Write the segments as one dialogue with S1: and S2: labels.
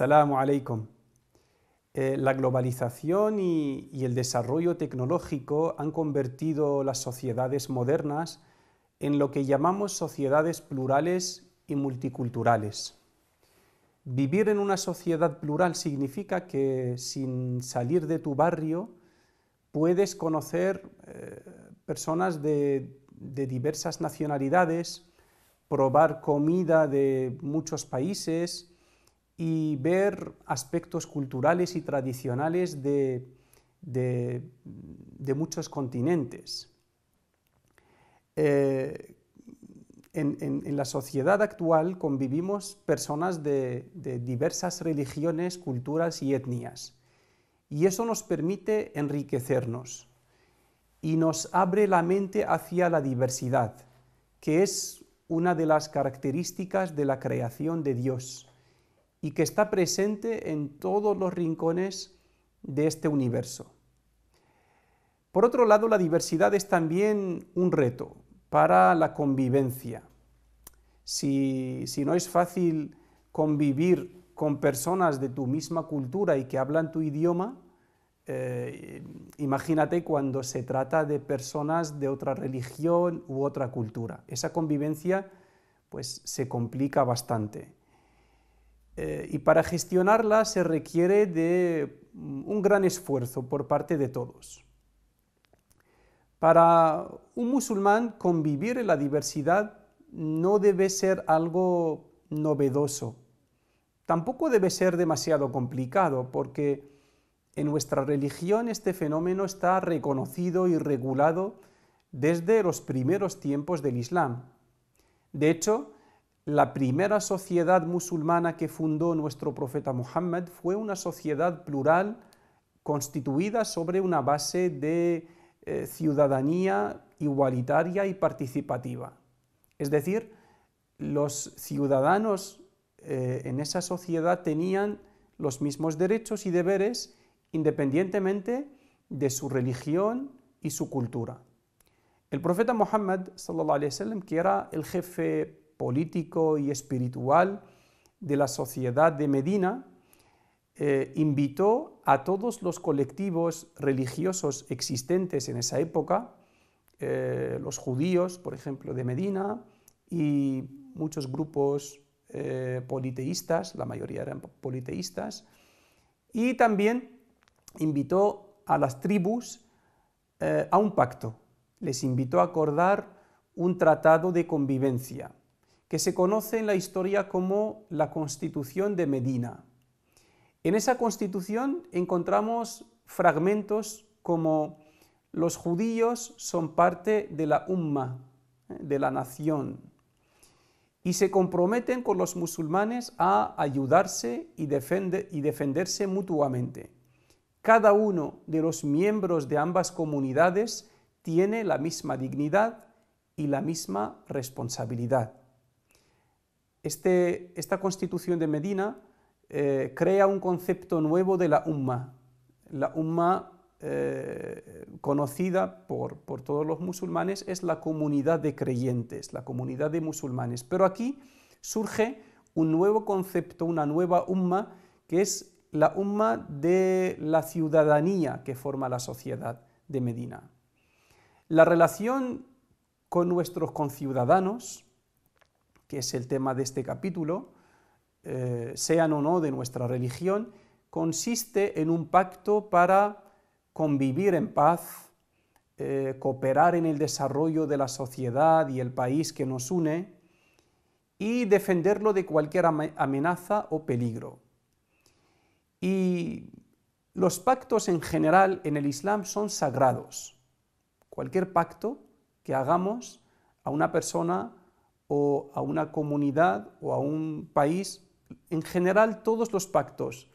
S1: Salamu alaikum. Eh, la globalización y, el desarrollo tecnológico han convertido las sociedades modernas en lo que llamamos sociedades plurales y multiculturales. Vivir en una sociedad plural significa que sin salir de tu barrio puedes conocer eh, personas de diversas nacionalidades, probar comida de muchos países, y ver aspectos culturales y tradicionales de, muchos continentes. Eh, en, la sociedad actual convivimos personas de diversas religiones, culturas y etnias. Y eso nos permite enriquecernos y nos abre la mente hacia la diversidad, que es una de las características de la creación de Dios y que está presente en todos los rincones de este universo. Por otro lado, la diversidad es también un reto para la convivencia. Si, no es fácil convivir con personas de tu misma cultura y que hablan tu idioma, eh, imagínate cuando se trata de personas de otra religión u otra cultura. Esa convivencia pues, se complica bastante. Eh, y para gestionarla se requiere de mm, un gran esfuerzo por parte de todos. Para un musulmán convivir en la diversidad no debe ser algo novedoso. Tampoco debe ser demasiado complicado porque en nuestra religión este fenómeno está reconocido y regulado desde los primeros tiempos del Islam. De hecho, la primera sociedad musulmana que fundó nuestro profeta Muhammad fue una sociedad plural constituida sobre una base de eh, ciudadanía igualitaria y participativa. Es decir, los ciudadanos eh, en esa sociedad tenían los mismos derechos y deberes independientemente de su religión y su cultura. El profeta Muhammad, que era el jefe político y espiritual de la sociedad de Medina, eh, invitó a todos los colectivos religiosos existentes en esa época, eh, los judíos, por ejemplo, de Medina, y muchos grupos eh, politeístas, la mayoría eran politeístas, y también invitó a las tribus a un pacto, les invitó a acordar un tratado de convivencia que se conoce en la historia como la Constitución de Medina. En esa constitución encontramos fragmentos como los judíos son parte de la umma, eh, de la nación, y se comprometen con los musulmanes a ayudarse y, defenderse mutuamente. Cada uno de los miembros de ambas comunidades tiene la misma dignidad y la misma responsabilidad. Este, esta constitución de Medina eh, crea un concepto nuevo de la umma, la umma eh, conocida por, por, todos los musulmanes es la comunidad de creyentes, la comunidad de musulmanes. Pero aquí surge un nuevo concepto, una nueva umma, que es la umma de la ciudadanía que forma la sociedad de Medina. La relación con nuestros conciudadanos, que es el tema de este capítulo, eh, sean o no de nuestra religión, consiste en un pacto para convivir en paz, eh, cooperar en el desarrollo de la sociedad y el país que nos une y defenderlo de cualquier amenaza o peligro. Y los pactos en general en el Islam son sagrados. Cualquier pacto que hagamos a una persona o a una comunidad o a un país. En general, todos los pactos,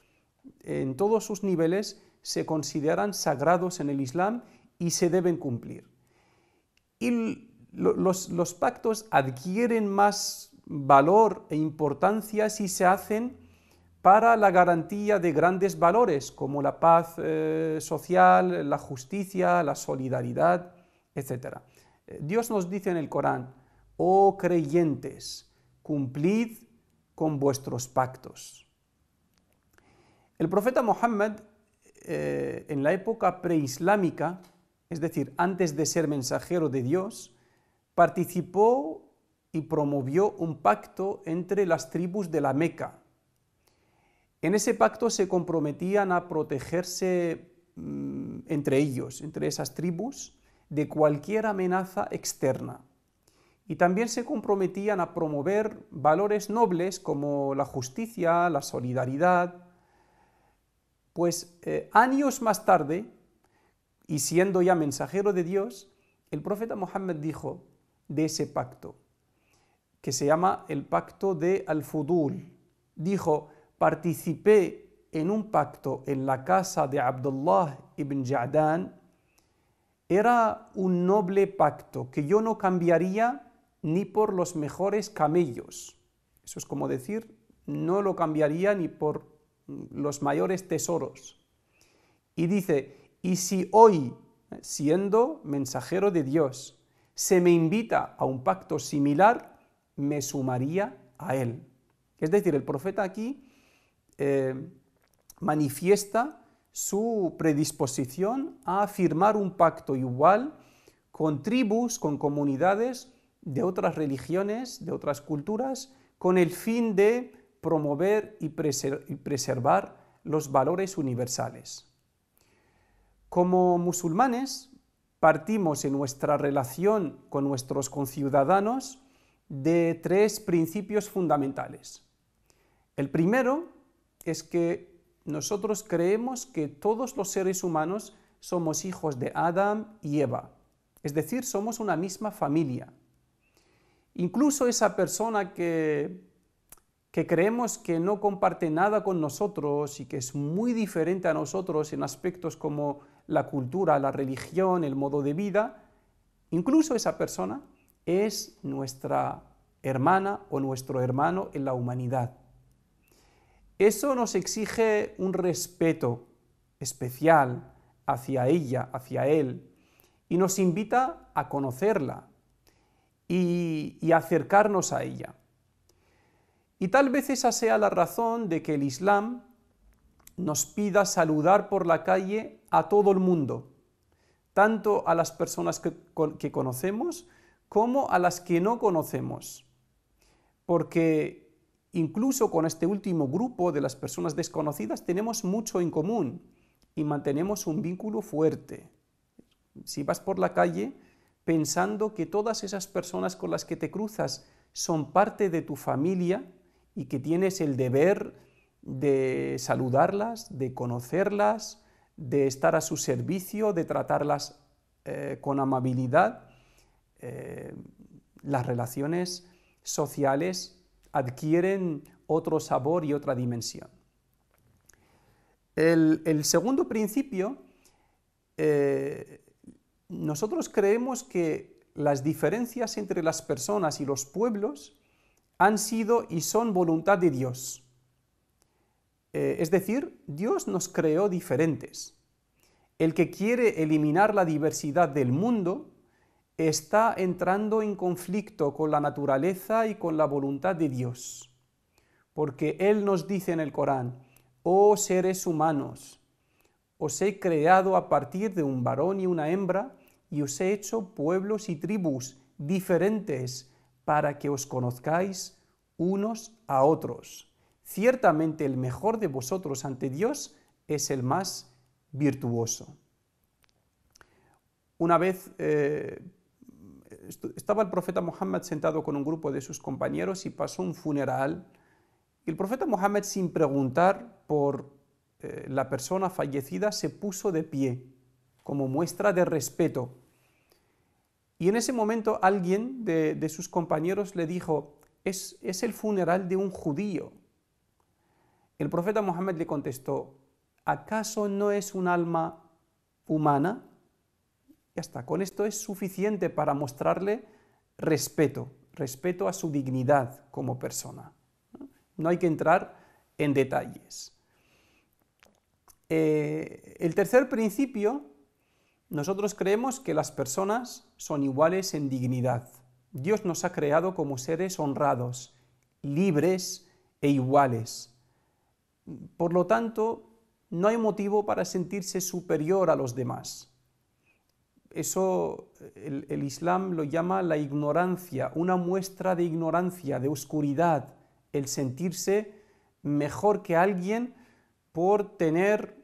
S1: en todos sus niveles, se consideran sagrados en el Islam y se deben cumplir. Y los, pactos adquieren más valor e importancia si se hacen para la garantía de grandes valores como la paz eh, social, la justicia, la solidaridad, etc. Eh, Dios nos dice en el Corán, oh creyentes, cumplid con vuestros pactos. El profeta Muhammad, eh, en la época preislámica, es decir, antes de ser mensajero de Dios, participó y promovió un pacto entre las tribus de la Meca. En ese pacto se comprometían a protegerse mm, entre ellos, entre esas tribus, de cualquier amenaza externa y también se comprometían a promover valores nobles como la justicia, la solidaridad. Pues eh, años más tarde, y siendo ya mensajero de Dios, el profeta Mohammed dijo de ese pacto, que se llama el pacto de Al-Fudul. Dijo, participé en un pacto en la casa de Abdullah ibn Ja'dan. Era un noble pacto que yo no cambiaría ni por los mejores camellos. Eso es como decir, no lo cambiaría ni por los mayores tesoros. Y dice, y si hoy, siendo mensajero de Dios, se me invita a un pacto similar, me sumaría a él. Es decir, el profeta aquí eh, manifiesta su predisposición a firmar un pacto igual con tribus, con comunidades de otras religiones, de otras culturas, con el fin de promover y, preservar los valores universales. Como musulmanes, partimos en nuestra relación con nuestros conciudadanos de tres principios fundamentales. El primero es que nosotros creemos que todos los seres humanos somos hijos de Adam y Eva, es decir, somos una misma familia. Incluso esa persona que, creemos que no comparte nada con nosotros y que es muy diferente a nosotros en aspectos como la cultura, la religión, el modo de vida, incluso esa persona es nuestra hermana o nuestro hermano en la humanidad. Eso nos exige un respeto especial hacia ella, hacia él, y nos invita a conocerla, y, acercarnos a ella. Y tal vez esa sea la razón de que el Islam nos pida saludar por la calle a todo el mundo, tanto a las personas que, conocemos como a las que no conocemos. Porque incluso con este último grupo de las personas desconocidas tenemos mucho en común y mantenemos un vínculo fuerte. Si vas por la calle pensando que todas esas personas con las que te cruzas son parte de tu familia y que tienes el deber de saludarlas, de conocerlas, de estar a su servicio, de tratarlas eh, con amabilidad. Eh, las relaciones sociales adquieren otro sabor y otra dimensión. El, segundo principio eh, nosotros creemos que las diferencias entre las personas y los pueblos han sido y son voluntad de Dios. Eh, es decir, Dios nos creó diferentes. El que quiere eliminar la diversidad del mundo está entrando en conflicto con la naturaleza y con la voluntad de Dios. Porque Él nos dice en el Corán, oh seres humanos, os he creado a partir de un varón y una hembra, y os he hecho pueblos y tribus diferentes para que os conozcáis unos a otros. Ciertamente el mejor de vosotros ante Dios es el más virtuoso. Una vez eh, estaba el profeta Muhammad sentado con un grupo de sus compañeros y pasó un funeral. Y el profeta Muhammad, sin preguntar por eh, la persona fallecida se puso de pie como muestra de respeto. Y en ese momento alguien de, sus compañeros le dijo, es, es el funeral de un judío. El profeta Mohammed le contestó, ¿acaso no es un alma humana? y hasta con esto es suficiente para mostrarle respeto, respeto a su dignidad como persona. No hay que entrar en detalles. Eh, el tercer principio, nosotros creemos que las personas son iguales en dignidad. Dios nos ha creado como seres honrados, libres e iguales. Por lo tanto, no hay motivo para sentirse superior a los demás. Eso el, Islam lo llama la ignorancia, una muestra de ignorancia, de oscuridad, el sentirse mejor que alguien por tener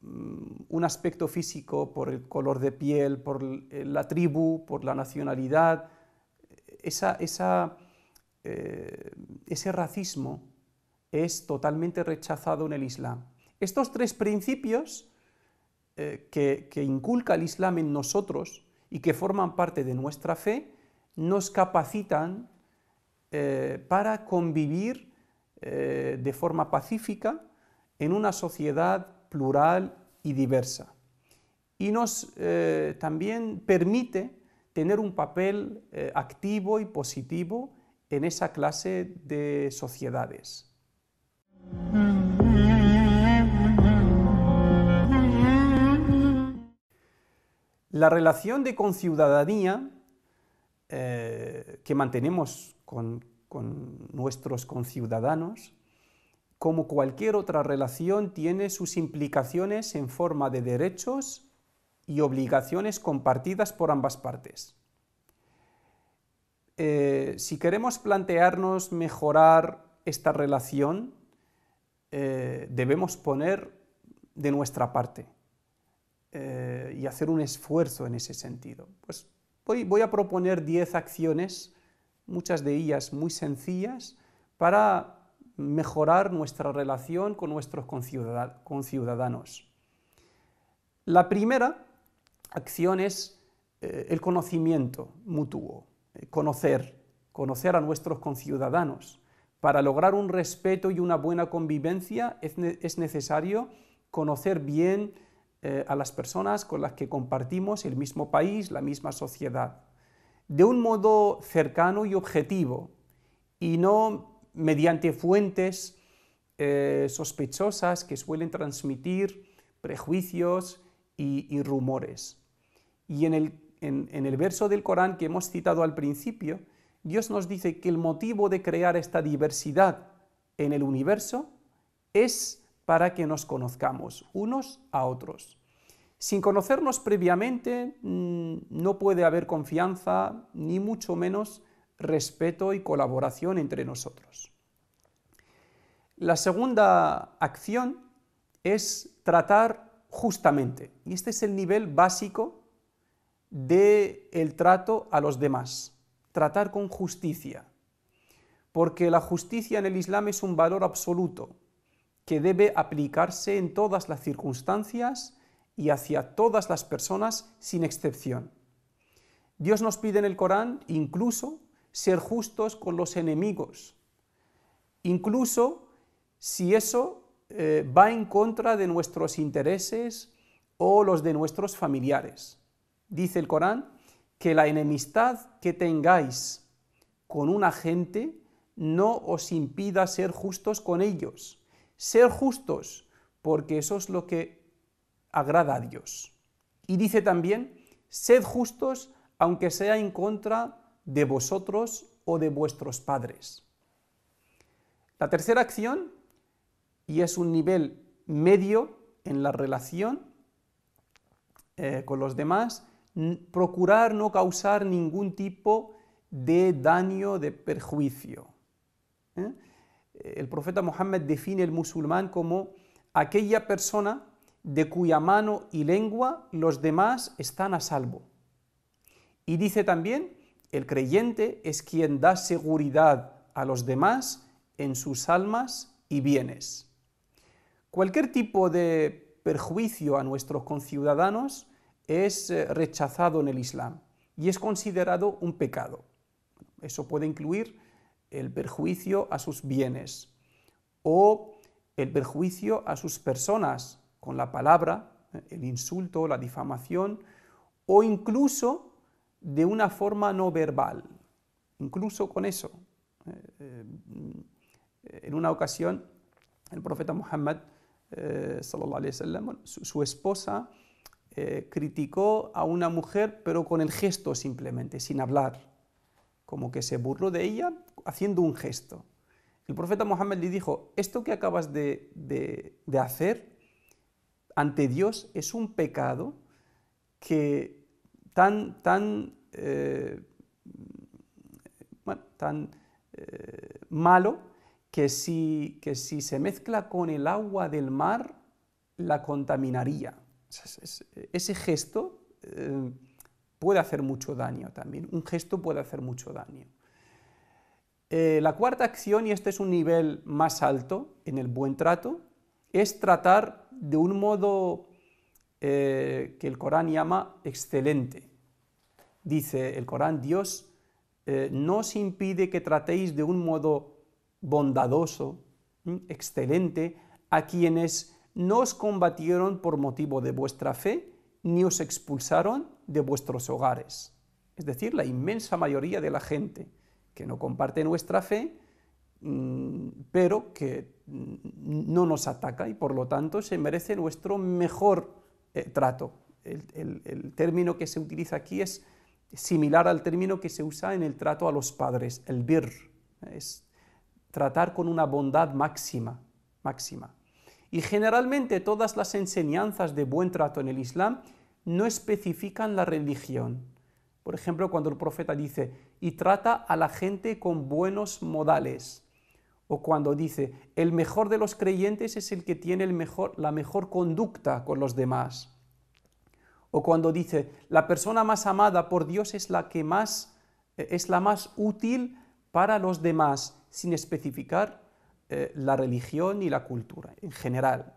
S1: mm, un aspecto físico, por el color de piel, por eh, la tribu, por la nacionalidad, eh, ese racismo es totalmente rechazado en el Islam. Estos tres principios eh, que, inculca el Islam en nosotros y que forman parte de nuestra fe, nos capacitan para convivir de forma pacífica en una sociedad plural y diversa. Y nos eh, también permite tener un papel eh, activo y positivo en esa clase de sociedades. La relación de conciudadanía eh, que mantenemos con nuestros conciudadanos como cualquier otra relación, tiene sus implicaciones en forma de derechos y obligaciones compartidas por ambas partes. Eh, si queremos plantearnos mejorar esta relación, eh, debemos poner de nuestra parte eh, y hacer un esfuerzo en ese sentido. Pues voy, voy a proponer 10 acciones, muchas de ellas muy sencillas, para mejorar nuestra relación con nuestros conciudadanos. La primera acción es eh, el conocimiento mutuo, eh, conocer, conocer a nuestros conciudadanos. Para lograr un respeto y una buena convivencia es, es necesario conocer bien eh, a las personas con las que compartimos el mismo país, la misma sociedad, de un modo cercano y objetivo, y no mediante fuentes eh, sospechosas que suelen transmitir prejuicios y, rumores. Y en el, en el verso del Corán que hemos citado al principio, Dios nos dice que el motivo de crear esta diversidad en el universo es para que nos conozcamos unos a otros. Sin conocernos previamente mm, no puede haber confianza, ni mucho menos respeto y colaboración entre nosotros. La segunda acción es tratar justamente, y este es el nivel básico del el trato a los demás, tratar con justicia, porque la justicia en el Islam es un valor absoluto que debe aplicarse en todas las circunstancias y hacia todas las personas sin excepción. Dios nos pide en el Corán incluso ser justos con los enemigos, incluso si eso eh, va en contra de nuestros intereses o los de nuestros familiares. Dice el Corán que la enemistad que tengáis con una gente no os impida ser justos con ellos. Ser justos, porque eso es lo que agrada a Dios. Y dice también, sed justos aunque sea en contra de vosotros o de vuestros padres. La tercera acción, y es un nivel medio en la relación eh, con los demás, procurar no causar ningún tipo de daño, de perjuicio. ¿eh? El profeta Mohammed define el musulmán como aquella persona de cuya mano y lengua los demás están a salvo. Y dice también el creyente es quien da seguridad a los demás en sus almas y bienes. Cualquier tipo de perjuicio a nuestros conciudadanos es eh, rechazado en el Islam y es considerado un pecado. Eso puede incluir el perjuicio a sus bienes o el perjuicio a sus personas con la palabra, el insulto, la difamación o incluso de una forma no verbal, incluso con eso. Eh, eh, en una ocasión, el profeta Muhammad, eh, su, esposa, criticó a una mujer, pero con el gesto simplemente, sin hablar, como que se burló de ella haciendo un gesto. El profeta Muhammad le dijo, esto que acabas de, de hacer ante Dios es un pecado que tan, tan, eh, eh, malo que si, si se mezcla con el agua del mar, la contaminaría. ese gesto eh, puede hacer mucho daño también. Un gesto puede hacer mucho daño. la cuarta acción, y este es un nivel más alto en el buen trato, es tratar de un modo que el Corán llama excelente dice el Corán, Dios eh, no os impide que tratéis de un modo bondadoso, mm, excelente, a quienes no os combatieron por motivo de vuestra fe, ni os expulsaron de vuestros hogares. Es decir, la inmensa mayoría de la gente que no comparte nuestra fe, mm, pero que mm, no nos ataca y por lo tanto se merece nuestro mejor eh, trato. el, término que se utiliza aquí es similar al término que se usa en el trato a los padres, el bir, es tratar con una bondad máxima, máxima. Y generalmente todas las enseñanzas de buen trato en el Islam no especifican la religión. Por ejemplo, cuando el profeta dice, y trata a la gente con buenos modales, o cuando dice, el mejor de los creyentes es el que tiene la mejor conducta con los demás. O cuando dice, la persona más amada por Dios es la que más, eh, es la más útil para los demás, sin especificar eh, la religión y la cultura en general.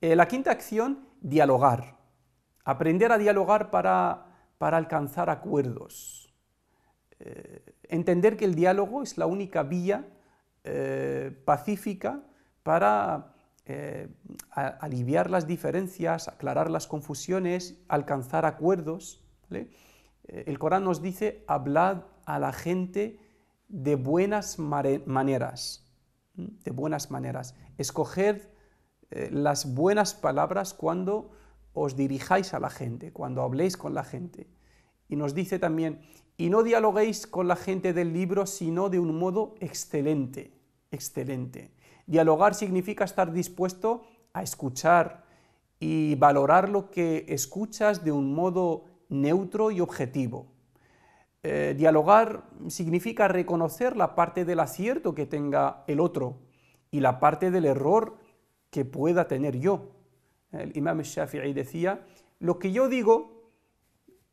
S1: Eh, la quinta acción, dialogar. Aprender a dialogar para, alcanzar acuerdos. entender que el diálogo es la única vía pacífica para eh, aliviar las diferencias, aclarar las confusiones, alcanzar acuerdos. Eh, el Corán nos dice, hablad a la gente de buenas maneras, de buenas maneras. Escoged eh, las buenas palabras cuando os dirijáis a la gente, cuando habléis con la gente. Y nos dice también, y no dialoguéis con la gente del libro, sino de un modo excelente, excelente. Dialogar significa estar dispuesto a escuchar y valorar lo que escuchas de un modo neutro y objetivo. Eh, dialogar significa reconocer la parte del acierto que tenga el otro y la parte del error que pueda tener yo. El imam Shafi'i decía, lo que yo digo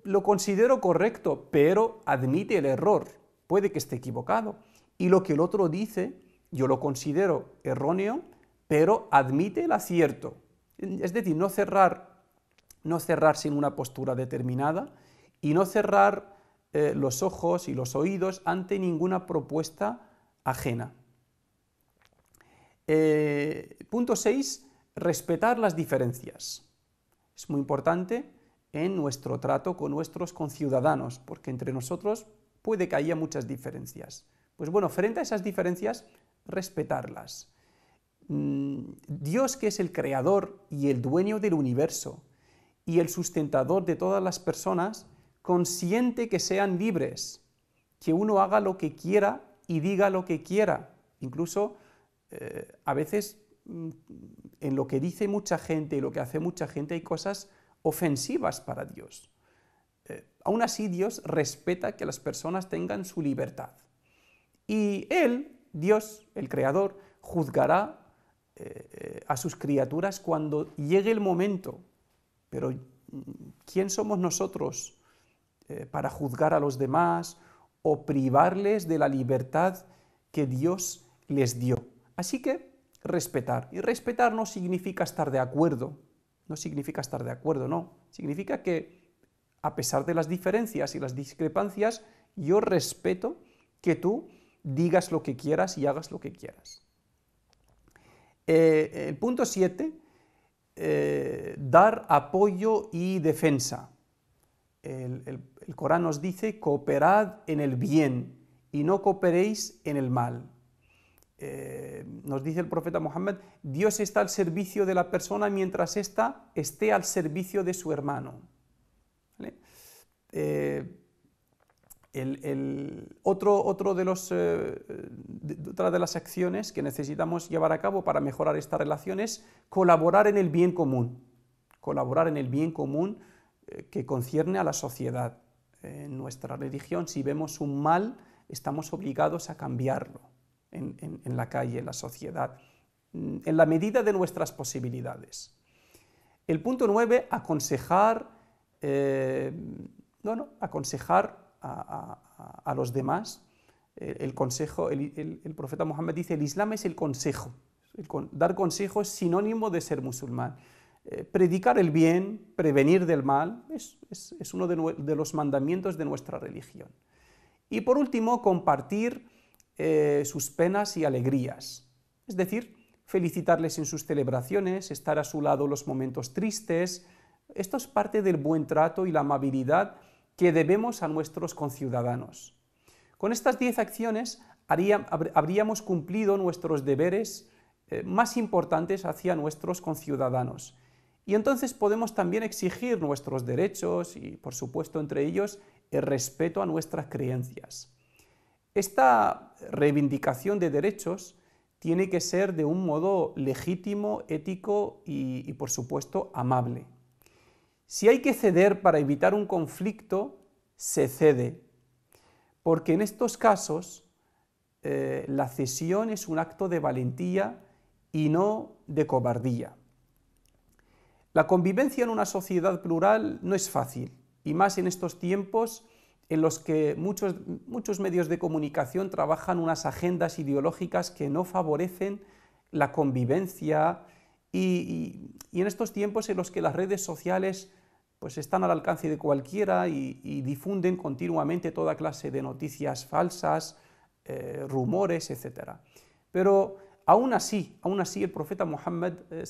S1: lo considero correcto, pero admite el error, puede que esté equivocado. Y lo que el otro dice yo lo considero erróneo, pero admite el acierto. Es decir, no cerrar, no cerrar sin una postura determinada y no cerrar eh, los ojos y los oídos ante ninguna propuesta ajena. Eh, punto 6. Respetar las diferencias. Es muy importante en nuestro trato con nuestros conciudadanos, porque entre nosotros puede que haya muchas diferencias. Pues bueno, frente a esas diferencias respetarlas. Mm, Dios que es el creador y el dueño del universo y el sustentador de todas las personas, consiente que sean libres, que uno haga lo que quiera y diga lo que quiera. Incluso eh, a veces mm, en lo que dice mucha gente y lo que hace mucha gente hay cosas ofensivas para Dios. Eh, aún así Dios respeta que las personas tengan su libertad. Y Él Dios, el Creador, juzgará eh, eh, a sus criaturas cuando llegue el momento. Pero mm, ¿quién somos nosotros eh, para juzgar a los demás o privarles de la libertad que Dios les dio? Así que respetar. Y respetar no significa estar de acuerdo. No significa estar de acuerdo, no. Significa que a pesar de las diferencias y las discrepancias, yo respeto que tú digas lo que quieras y hagas lo que quieras. Eh, el punto 7, eh, dar apoyo y defensa. El, Corán nos dice, cooperad en el bien y no cooperéis en el mal. Eh, nos dice el profeta Muhammad, Dios está al servicio de la persona mientras ésta esté al servicio de su hermano otro, otro de los, eh, otra de las acciones que necesitamos llevar a cabo para mejorar esta relación es colaborar en el bien común, colaborar en el bien común eh, que concierne a la sociedad. En nuestra religión, si vemos un mal, estamos obligados a cambiarlo en, la calle, en la sociedad, mm, en la medida de nuestras posibilidades. El punto nueve, aconsejar, bueno, eh, aconsejar a, los demás, el consejo, el, profeta Muhammad dice, el Islam es el consejo. dar consejo es sinónimo de ser musulmán. Eh, predicar el bien, prevenir del mal, es, uno de, los mandamientos de nuestra religión. Y por último, compartir eh, sus penas y alegrías. Es decir, felicitarles en sus celebraciones, estar a su lado los momentos tristes. Esto es parte del buen trato y la amabilidad que debemos a nuestros conciudadanos. Con estas diez acciones habríamos cumplido nuestros deberes eh, más importantes hacia nuestros conciudadanos. Y entonces podemos también exigir nuestros derechos y, por supuesto, entre ellos, el respeto a nuestras creencias. Esta reivindicación de derechos tiene que ser de un modo legítimo, ético y por supuesto, amable. Si hay que ceder para evitar un conflicto, se cede, porque en estos casos eh, la cesión es un acto de valentía y no de cobardía. La convivencia en una sociedad plural no es fácil, y más en estos tiempos en los que muchos, medios de comunicación trabajan unas agendas ideológicas que no favorecen la convivencia y en estos tiempos en los que las redes sociales pues están al alcance de cualquiera y, difunden continuamente toda clase de noticias falsas, eh, rumores, etc. Pero aún así, aún así el profeta Muhammad eh,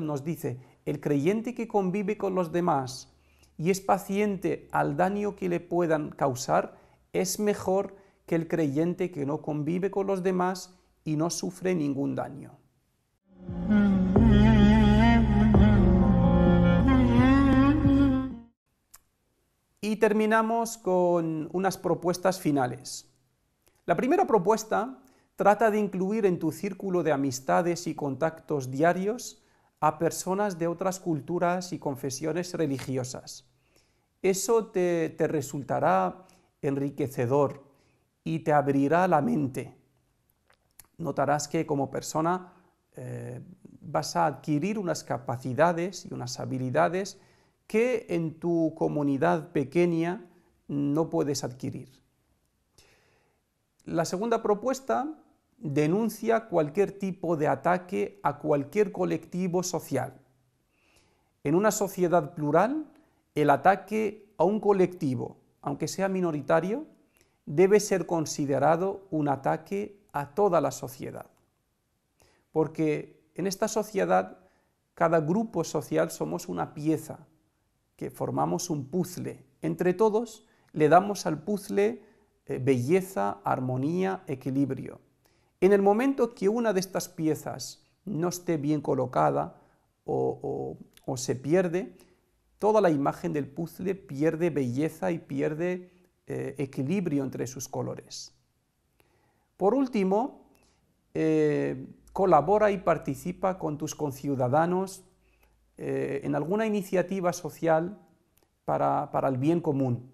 S1: nos dice, el creyente que convive con los demás y es paciente al daño que le puedan causar, es mejor que el creyente que no convive con los demás y no sufre ningún daño. Mm. Y terminamos con unas propuestas finales. La primera propuesta trata de incluir en tu círculo de amistades y contactos diarios a personas de otras culturas y confesiones religiosas. Eso te, resultará enriquecedor y te abrirá la mente. Notarás que como persona eh, vas a adquirir unas capacidades y unas habilidades que en tu comunidad pequeña no puedes adquirir. La segunda propuesta denuncia cualquier tipo de ataque a cualquier colectivo social. En una sociedad plural, el ataque a un colectivo, aunque sea minoritario, debe ser considerado un ataque a toda la sociedad. Porque en esta sociedad, cada grupo social somos una pieza, que formamos un puzzle. Entre todos le damos al puzzle eh, belleza, armonía, equilibrio. En el momento que una de estas piezas no esté bien colocada o, se pierde, toda la imagen del puzzle pierde belleza y pierde eh, equilibrio entre sus colores. Por último, eh, colabora y participa con tus conciudadanos eh, en alguna iniciativa social para, el bien común.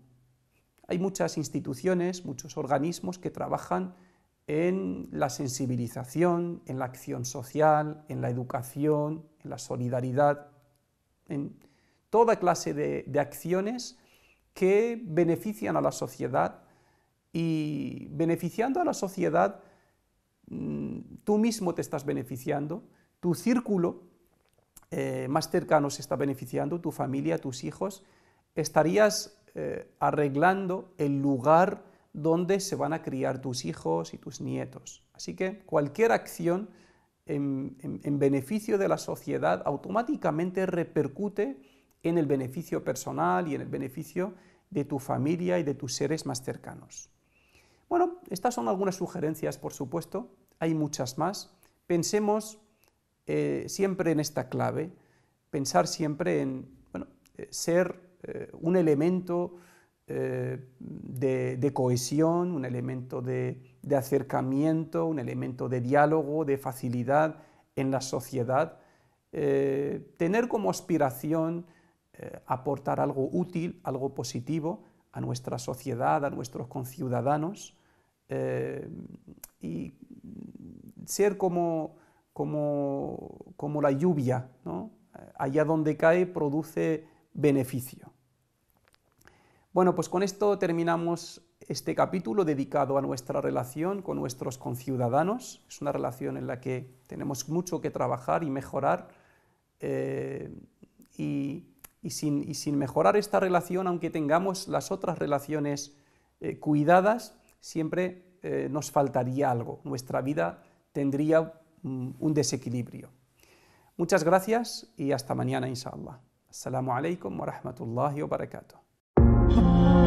S1: Hay muchas instituciones, muchos organismos que trabajan en la sensibilización, en la acción social, en la educación, en la solidaridad, en toda clase de acciones que benefician a la sociedad y beneficiando a la sociedad, mm, tú mismo te estás beneficiando, tu círculo eh, más más cercanos está beneficiando, tu familia, tus hijos, estarías eh, arreglando el lugar donde se van a criar tus hijos y tus nietos. Así que cualquier acción en beneficio de la sociedad automáticamente repercute en el beneficio personal y en el beneficio de tu familia y de tus seres más cercanos. Bueno, estas son algunas sugerencias, por supuesto, hay muchas más. Pensemos eh, siempre en esta clave, pensar siempre en eh, ser eh, un elemento de, cohesión, un elemento de, de, acercamiento, un elemento de diálogo, de facilidad en la sociedad. tener como aspiración aportar algo útil, algo positivo a nuestra sociedad, a nuestros conciudadanos y ser como como, la lluvia, allá donde cae produce beneficio. Bueno, pues con esto terminamos este capítulo dedicado a nuestra relación con nuestros conciudadanos. Es una relación en la que tenemos mucho que trabajar y mejorar. Eh, y, sin, mejorar esta relación, aunque tengamos las otras relaciones eh, cuidadas, siempre eh, nos faltaría algo. Nuestra vida tendría Mm, un desequilibrio. Muchas gracias y hasta mañana, inshallah. Assalamu alaikum wa rahmatullahi wa barakatuh.